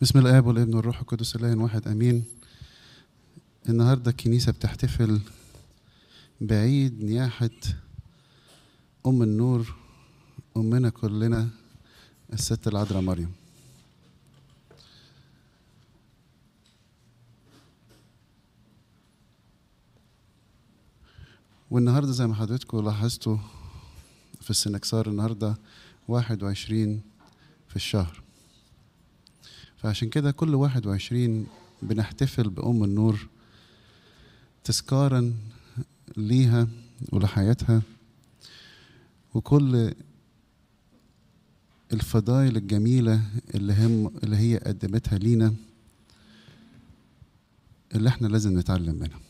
بسم الاب والابن والروح القدس الله واحد امين النهارده الكنيسه بتحتفل بعيد نياحه ام النور امنا كلنا الست العذراء مريم والنهارده زي ما حضرتكم لاحظتوا في السنكسار النهارده واحد وعشرين في الشهر فعشان كده كل 21 بنحتفل بأم النور تذكارا ليها ولحياتها وكل الفضائل الجميلة اللي, هم اللي هي قدمتها لينا اللي احنا لازم نتعلم منها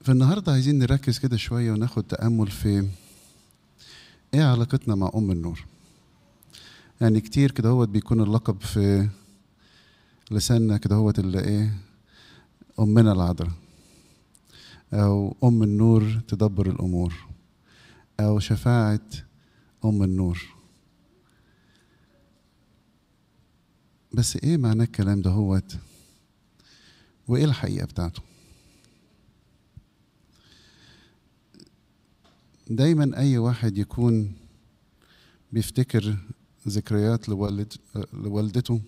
فالنهاردة عايزين نركز كده شوية وناخد تأمل في ايه علاقتنا مع أم النور يعني كتير كده هو بيكون اللقب في لساننا كده هو اللي ايه امنا العذراء او ام النور تدبر الامور او شفاعه ام النور بس ايه معنى الكلام ده هو وايه الحقيقه بتاعته دايما اي واحد يكون بيفتكر ذكريات لوالد لوالدته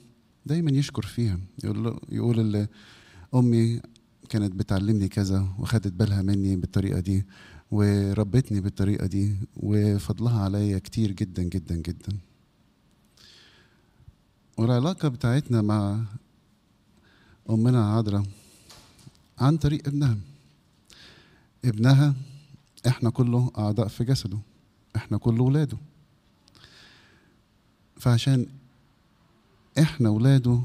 دايما يشكر فيها يقول يقول اللي امي كانت بتعلمني كذا وخدت بالها مني بالطريقه دي وربتني بالطريقه دي وفضلها عليا كتير جدا جدا جدا والعلاقه بتاعتنا مع امنا عذراء عن طريق ابنها ابنها احنا كله اعضاء في جسده احنا كله ولاده فعشان احنا ولاده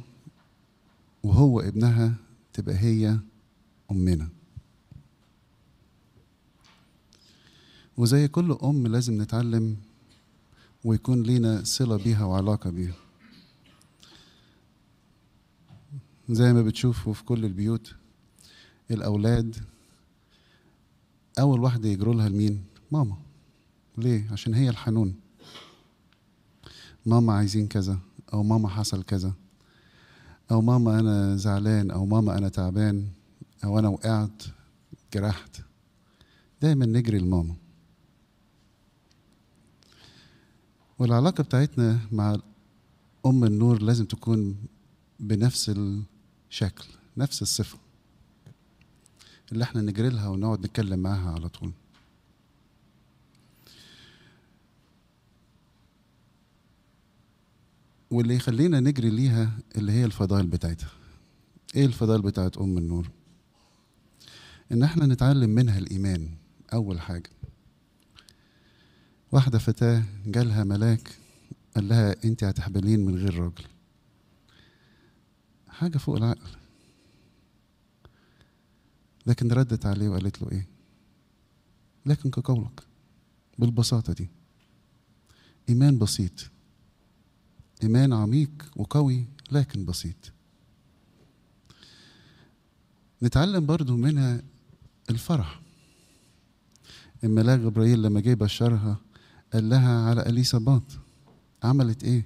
وهو ابنها تبقى هي امنا وزي كل ام لازم نتعلم ويكون لينا صله بيها وعلاقه بيها زي ما بتشوفوا في كل البيوت الاولاد اول واحده يجروا لها لمين ماما ليه عشان هي الحنون ماما عايزين كذا او ماما حصل كذا او ماما انا زعلان او ماما انا تعبان او انا وقعت جرحت دايما نجري لماما والعلاقة بتاعتنا مع أم النور لازم تكون بنفس الشكل نفس الصفة اللي احنا نجري لها ونقعد نتكلم معاها على طول واللي يخلينا نجري ليها اللي هي الفضائل بتاعتها ايه الفضائل بتاعت ام النور ان احنا نتعلم منها الايمان اول حاجه واحده فتاه جالها ملاك قال لها انت هتحبلين من غير راجل حاجه فوق العقل لكن ردت عليه وقالت له ايه لكن كقولك بالبساطه دي ايمان بسيط إيمان عميق وقوي لكن بسيط نتعلم برضو منها الفرح الملاك جبرائيل لما جه بشرها قال لها على اليسابات عملت ايه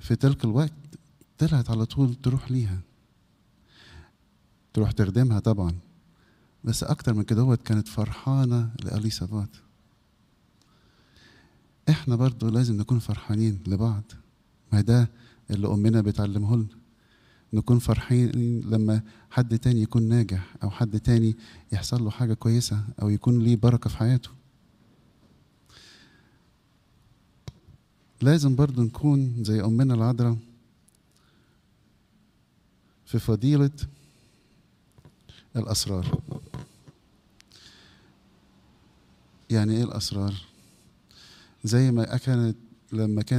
في تلك الوقت طلعت على طول تروح ليها تروح تخدمها طبعا بس اكتر من كده كانت فرحانه لاليسابات احنا برضو لازم نكون فرحانين لبعض ما ده اللي امنا بتعلمه لنا نكون فرحين لما حد تاني يكون ناجح او حد تاني يحصل له حاجه كويسه او يكون ليه بركه في حياته لازم برضو نكون زي امنا العذراء في فضيله الاسرار يعني ايه الاسرار زي ما كانت لما كان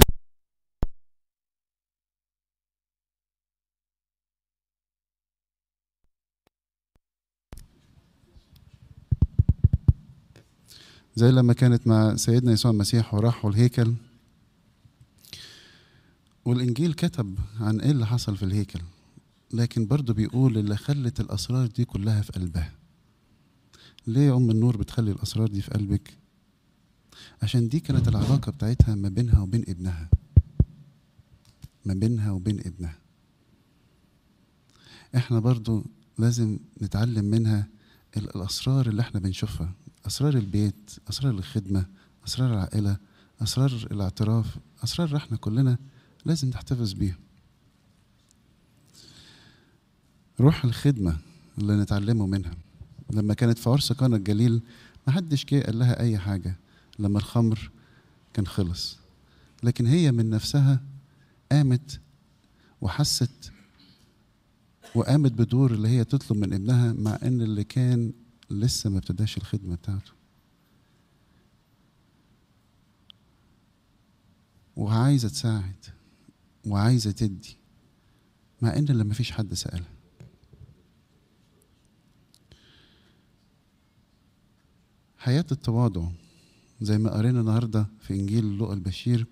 زي لما كانت مع سيدنا يسوع المسيح وراحوا الهيكل والإنجيل كتب عن إيه اللي حصل في الهيكل لكن برضه بيقول اللي خلت الأسرار دي كلها في قلبها ليه يا أم النور بتخلي الأسرار دي في قلبك عشان دي كانت العلاقة بتاعتها ما بينها وبين ابنها ما بينها وبين ابنها احنا برضو لازم نتعلم منها الأسرار اللي احنا بنشوفها أسرار البيت أسرار الخدمة أسرار العائلة أسرار الاعتراف أسرار احنا كلنا لازم نحتفظ بيها روح الخدمة اللي نتعلمه منها لما كانت في عرس كان الجليل محدش جه قال لها أي حاجة لما الخمر كان خلص لكن هي من نفسها قامت وحست وقامت بدور اللي هي تطلب من ابنها مع ان اللي كان لسه ما ابتداش الخدمه بتاعته وعايزه تساعد وعايزه تدي مع ان اللي ما فيش حد سالها حياه التواضع زي ما قرينا النهارده في انجيل لوقا البشير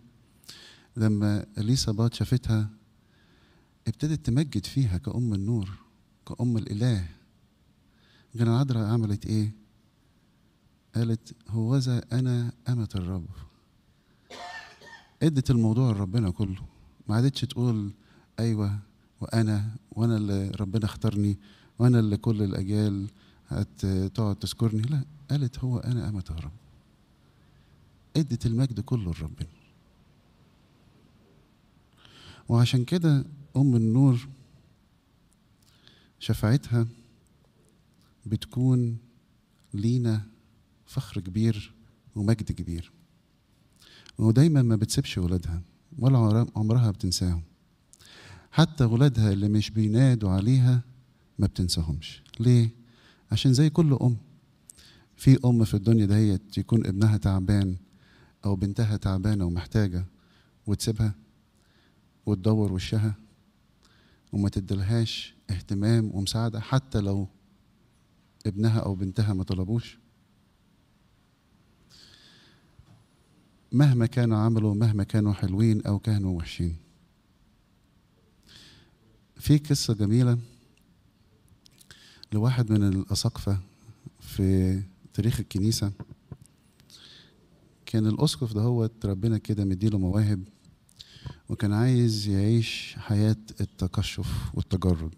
لما بات شافتها ابتدت تمجد فيها كأم النور كأم الإله جنى العذراء عملت إيه؟ قالت هوذا أنا أمة الرب ادت الموضوع لربنا كله ما عادتش تقول أيوة وأنا وأنا اللي ربنا اختارني وأنا اللي كل الأجيال هتقعد تذكرني لا قالت هو أنا أمة الرب ادت المجد كله لربنا وعشان كده ام النور شفاعتها بتكون لينا فخر كبير ومجد كبير ودايما ما بتسيبش ولادها ولا عمرها بتنساهم حتى ولادها اللي مش بينادوا عليها ما بتنساهمش ليه عشان زي كل ام في ام في الدنيا دهيت يكون ابنها تعبان أو بنتها تعبانة ومحتاجة وتسيبها وتدور وشها وما تدلهاش اهتمام ومساعدة حتى لو ابنها أو بنتها ما طلبوش مهما كانوا عملوا مهما كانوا حلوين أو كانوا وحشين في قصة جميلة لواحد من الأساقفة في تاريخ الكنيسة كان الاسقف دهوت ربنا كده مديله مواهب وكان عايز يعيش حياه التكشف والتجرد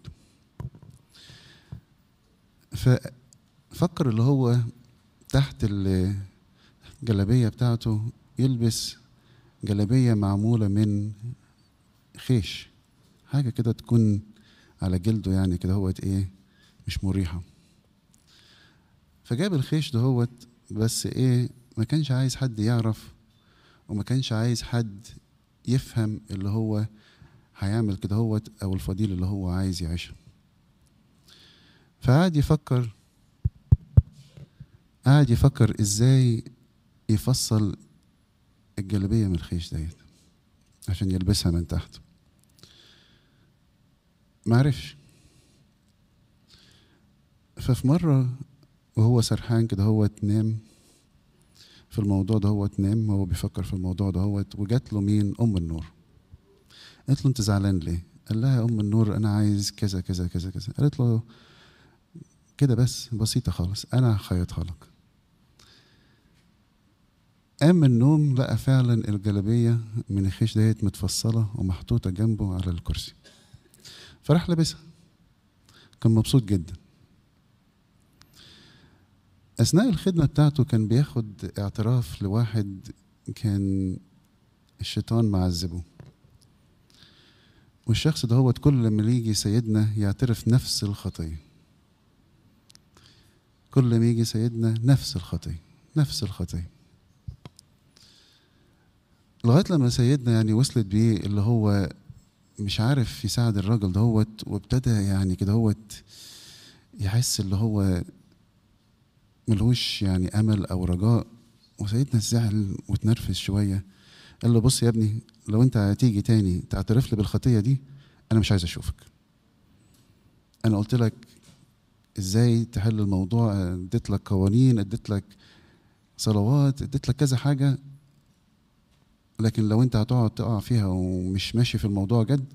ففكر اللي هو تحت الجلابيه بتاعته يلبس جلابيه معموله من خيش حاجه كده تكون على جلده يعني كده هو ايه مش مريحه فجاب الخيش دهوت بس ايه ما كانش عايز حد يعرف وما كانش عايز حد يفهم اللي هو هيعمل كده هو او الفضيل اللي هو عايز يعيشه فقعد يفكر قعد يفكر ازاي يفصل الجلابيه من الخيش ديت عشان يلبسها من تحت عرفش ففي مرة وهو سرحان كده هو نام في الموضوع ده هو نام هو بيفكر في الموضوع ده هو وجات له مين ام النور قالت له انت زعلان ليه قال لها يا ام النور انا عايز كذا كذا كذا كذا قالت له كده بس بسيطه خالص انا هخيطها لك قام من النوم لقى فعلا الجلابية من الخيش ديت متفصلة ومحطوطة جنبه على الكرسي فراح لابسها كان مبسوط جدا اثناء الخدمه بتاعته كان بياخد اعتراف لواحد كان الشيطان معذبه والشخص ده هو كل لما يجي سيدنا يعترف نفس الخطيه كل ما يجي سيدنا نفس الخطيه نفس الخطيه لغايه لما سيدنا يعني وصلت بيه اللي هو مش عارف يساعد الراجل دهوت وابتدى يعني كده هوت يحس اللي هو ملهوش يعني امل او رجاء وسيدنا زعل وتنرفز شويه قال له بص يا ابني لو انت هتيجي تاني تعترف لي بالخطيه دي انا مش عايز اشوفك انا قلت لك ازاي تحل الموضوع اديت لك قوانين اديت لك صلوات اديت لك كذا حاجه لكن لو انت هتقعد تقع فيها ومش ماشي في الموضوع جد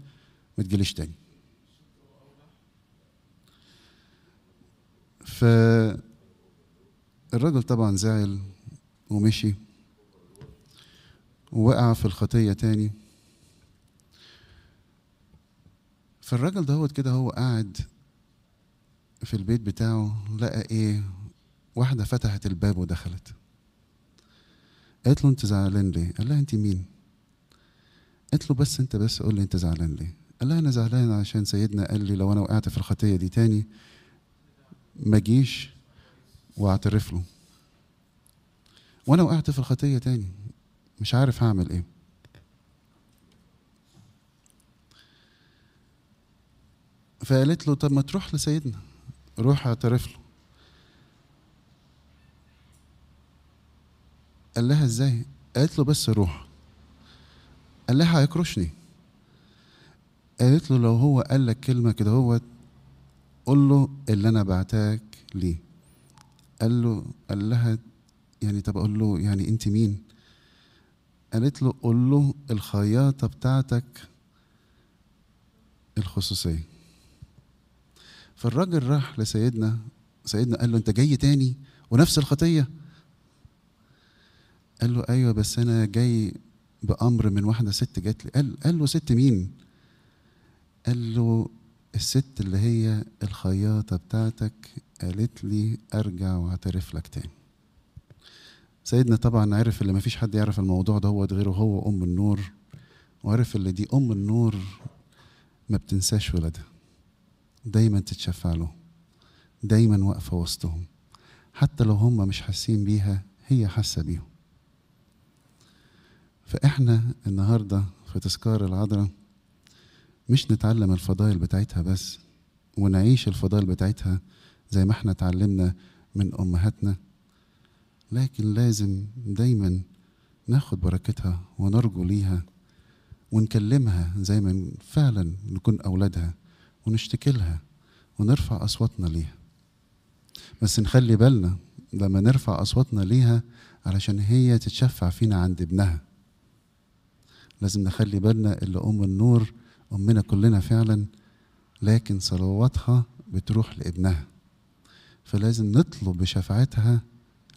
ما تجيليش تاني الرجل طبعا زعل ومشي ووقع في الخطية تاني فالراجل دهوت كده هو قاعد في البيت بتاعه لقى ايه واحدة فتحت الباب ودخلت قالت له انت زعلان ليه قال لها انت مين قالت له بس انت بس قول لي انت زعلان ليه قال لها انا زعلان عشان سيدنا قال لي لو انا وقعت في الخطية دي تاني ما جيش واعترف له وانا وقعت في الخطيه تاني مش عارف هعمل ايه فقالت له طب ما تروح لسيدنا روح اعترف له قال لها ازاي قالت له بس روح قال لها هيكرشني قالت له لو هو قال لك كلمه كده هو قول له اللي انا بعتاك ليه قال له قال لها يعني طب اقول له يعني انت مين قالت له قول له الخياطه بتاعتك الخصوصيه فالراجل راح لسيدنا سيدنا قال له انت جاي تاني ونفس الخطيه قال له ايوه بس انا جاي بامر من واحده ست جات لي قال قال له ست مين قال له الست اللي هي الخياطة بتاعتك قالت لي أرجع وأعترف لك تاني سيدنا طبعا عرف اللي مفيش حد يعرف الموضوع ده هو غيره هو أم النور وعرف اللي دي أم النور ما بتنساش ولادها دايما تتشفع له دايما واقفة وسطهم حتى لو هم مش حاسين بيها هي حاسة بيهم فإحنا النهاردة في تذكار العذراء مش نتعلم الفضائل بتاعتها بس ونعيش الفضائل بتاعتها زي ما احنا اتعلمنا من امهاتنا لكن لازم دايما ناخد بركتها ونرجو ليها ونكلمها زي ما فعلا نكون اولادها ونشتكي لها ونرفع اصواتنا ليها بس نخلي بالنا لما نرفع اصواتنا ليها علشان هي تتشفع فينا عند ابنها لازم نخلي بالنا اللي ام النور أمنا كلنا فعلا لكن صلواتها بتروح لابنها فلازم نطلب بشفاعتها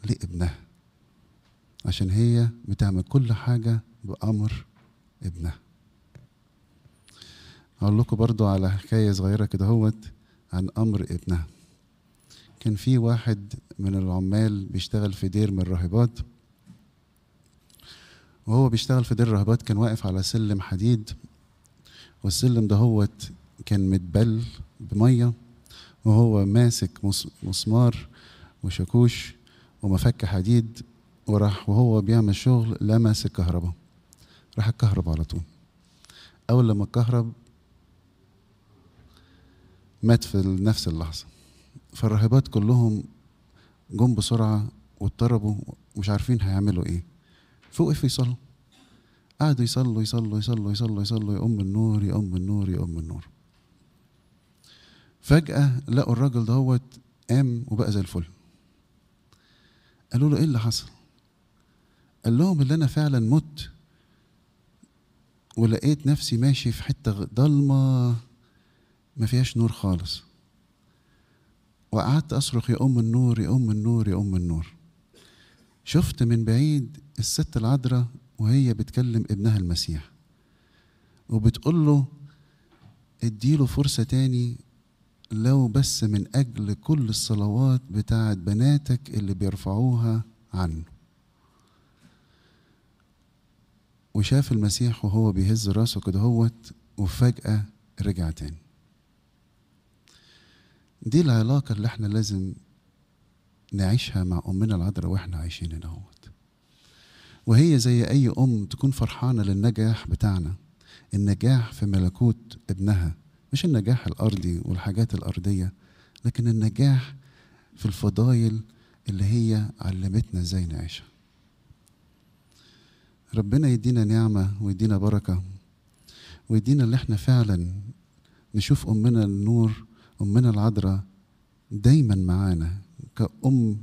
لابنها عشان هي بتعمل كل حاجة بأمر ابنها أقول لكم برضو على حكاية صغيرة كده هوت عن أمر ابنها كان في واحد من العمال بيشتغل في دير من الراهبات وهو بيشتغل في دير الراهبات كان واقف على سلم حديد والسلم دهوت كان متبل بميه وهو ماسك مسمار وشاكوش ومفك حديد وراح وهو بيعمل شغل لمس الكهرباء راح الكهرباء على طول اول لما الكهرب مات في نفس اللحظه فالراهبات كلهم جم بسرعه واضطربوا ومش عارفين هيعملوا ايه فوقف يصلوا قعدوا يصلوا يصلوا يصلوا يصلوا يصلوا يا ام النور يا ام النور يا ام النور فجاه لقوا الراجل دوت قام وبقى زي الفل قالوا له ايه اللي حصل قال لهم اللي انا فعلا مت ولقيت نفسي ماشي في حته ضلمه ما فيهاش نور خالص وقعدت اصرخ يا ام النور يا ام النور يا ام النور شفت من بعيد الست العذراء وهي بتكلم ابنها المسيح وبتقول له اديله فرصة تاني لو بس من أجل كل الصلوات بتاعت بناتك اللي بيرفعوها عنه وشاف المسيح وهو بيهز راسه كده هوت وفجأة رجع تاني دي العلاقة اللي احنا لازم نعيشها مع أمنا العذراء واحنا عايشين هنا هوت وهي زي أي أم تكون فرحانة للنجاح بتاعنا النجاح في ملكوت ابنها مش النجاح الأرضي والحاجات الأرضية لكن النجاح في الفضايل اللي هي علمتنا ازاي نعيشها ربنا يدينا نعمة ويدينا بركة ويدينا اللي احنا فعلا نشوف أمنا النور أمنا العذراء دايما معانا كأم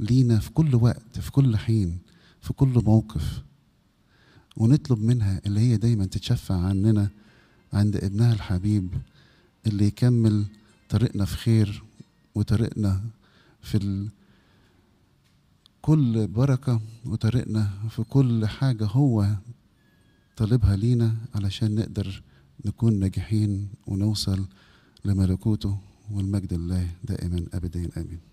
لينا في كل وقت في كل حين في كل موقف ونطلب منها اللي هي دايما تتشفع عننا عند ابنها الحبيب اللي يكمل طريقنا في خير وطريقنا في ال... كل بركة وطريقنا في كل حاجة هو طالبها لينا علشان نقدر نكون ناجحين ونوصل لملكوته والمجد الله دائما أبدا آمين